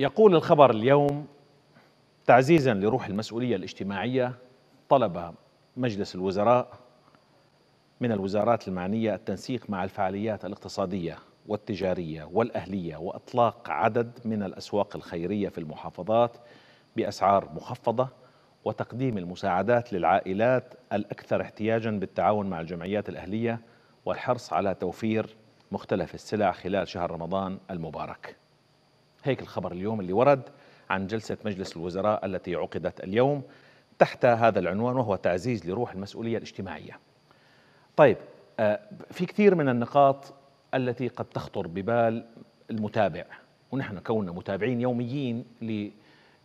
يقول الخبر اليوم تعزيزا لروح المسؤوليه الاجتماعيه طلب مجلس الوزراء من الوزارات المعنيه التنسيق مع الفعاليات الاقتصاديه والتجاريه والاهليه واطلاق عدد من الاسواق الخيريه في المحافظات باسعار مخفضه وتقديم المساعدات للعائلات الاكثر احتياجا بالتعاون مع الجمعيات الاهليه والحرص على توفير مختلف السلع خلال شهر رمضان المبارك هيك الخبر اليوم اللي ورد عن جلسة مجلس الوزراء التي عقدت اليوم تحت هذا العنوان وهو تعزيز لروح المسؤولية الاجتماعية طيب آه، في كثير من النقاط التي قد تخطر ببال المتابع ونحن كوننا متابعين يوميين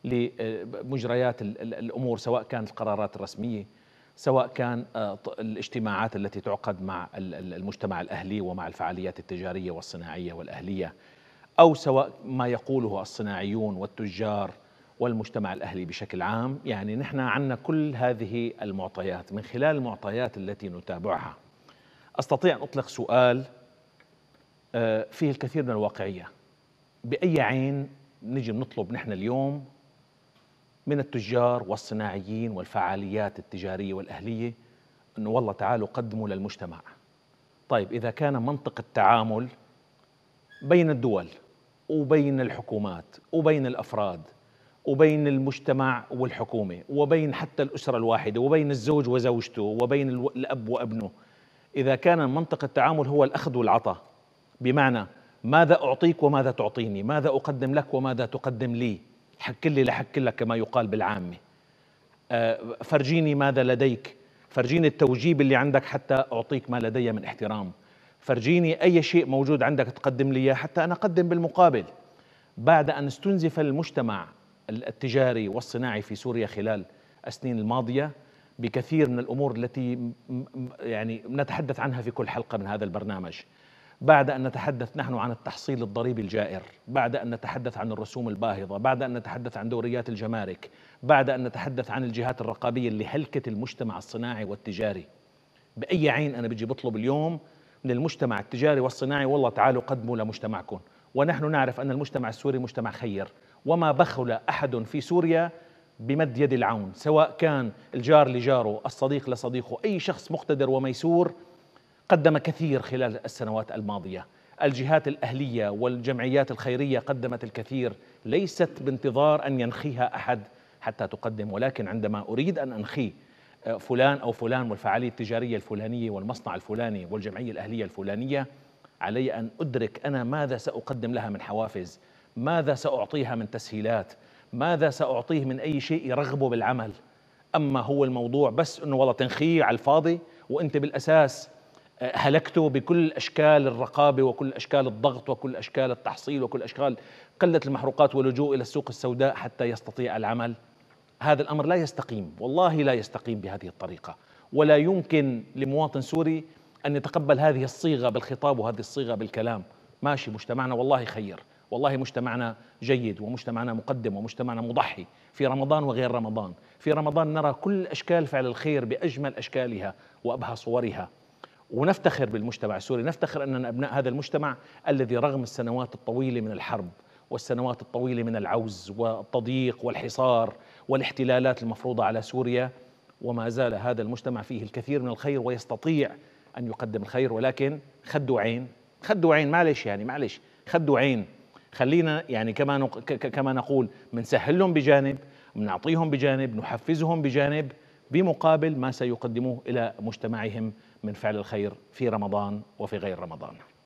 لمجريات آه، الأمور سواء كانت القرارات الرسمية سواء كان آه، الاجتماعات التي تعقد مع المجتمع الأهلي ومع الفعاليات التجارية والصناعية والأهلية أو سواء ما يقوله الصناعيون والتجار والمجتمع الأهلي بشكل عام يعني نحن عنا كل هذه المعطيات من خلال المعطيات التي نتابعها أستطيع أن أطلق سؤال آه، فيه الكثير من الواقعية بأي عين نجي نطلب نحن اليوم من التجار والصناعيين والفعاليات التجارية والأهلية أنه والله تعالوا قدموا للمجتمع طيب إذا كان منطق التعامل بين الدول وبين الحكومات وبين الافراد وبين المجتمع والحكومه وبين حتى الاسره الواحده وبين الزوج وزوجته وبين الاب وابنه اذا كان منطق التعامل هو الاخذ والعطاء بمعنى ماذا اعطيك وماذا تعطيني ماذا اقدم لك وماذا تقدم لي حك لي لحك لك كما يقال بالعامه آه، فرجيني ماذا لديك فرجيني التوجيب اللي عندك حتى اعطيك ما لدي من احترام فرجيني أي شيء موجود عندك تقدم لي إياه حتى أنا أقدم بالمقابل بعد أن استنزف المجتمع التجاري والصناعي في سوريا خلال السنين الماضية بكثير من الأمور التي يعني نتحدث عنها في كل حلقة من هذا البرنامج بعد أن نتحدث نحن عن التحصيل الضريبي الجائر بعد أن نتحدث عن الرسوم الباهظة بعد أن نتحدث عن دوريات الجمارك بعد أن نتحدث عن الجهات الرقابية اللي هلكت المجتمع الصناعي والتجاري بأي عين أنا بجي بطلب اليوم من المجتمع التجاري والصناعي والله تعالوا قدموا لمجتمعكم ونحن نعرف أن المجتمع السوري مجتمع خير وما بخل أحد في سوريا بمد يد العون سواء كان الجار لجاره الصديق لصديقه أي شخص مقتدر وميسور قدم كثير خلال السنوات الماضية الجهات الأهلية والجمعيات الخيرية قدمت الكثير ليست بانتظار أن ينخيها أحد حتى تقدم ولكن عندما أريد أن أنخي فلان أو فلان والفعالية التجارية الفلانية والمصنع الفلاني والجمعية الأهلية الفلانية علي أن أدرك أنا ماذا سأقدم لها من حوافز ماذا سأعطيها من تسهيلات ماذا سأعطيه من أي شيء يرغبه بالعمل أما هو الموضوع بس أنه والله تنخيع على الفاضي وأنت بالأساس آه، هلكته بكل أشكال الرقابة وكل أشكال الضغط وكل أشكال التحصيل وكل أشكال قلة المحروقات واللجوء إلى السوق السوداء حتى يستطيع العمل هذا الامر لا يستقيم والله لا يستقيم بهذه الطريقه ولا يمكن لمواطن سوري ان يتقبل هذه الصيغه بالخطاب وهذه الصيغه بالكلام ماشي مجتمعنا والله خير والله مجتمعنا جيد ومجتمعنا مقدم ومجتمعنا مضحي في رمضان وغير رمضان في رمضان نرى كل اشكال فعل الخير باجمل اشكالها وابهى صورها ونفتخر بالمجتمع السوري نفتخر اننا ابناء هذا المجتمع الذي رغم السنوات الطويله من الحرب والسنوات الطويله من العوز والتضييق والحصار والاحتلالات المفروضه على سوريا وما زال هذا المجتمع فيه الكثير من الخير ويستطيع ان يقدم الخير ولكن خدوا عين خدوا عين معلش يعني معلش خدوا عين خلينا يعني كما كما نقول بنسهل لهم بجانب بنعطيهم بجانب نحفزهم بجانب بمقابل ما سيقدموه الى مجتمعهم من فعل الخير في رمضان وفي غير رمضان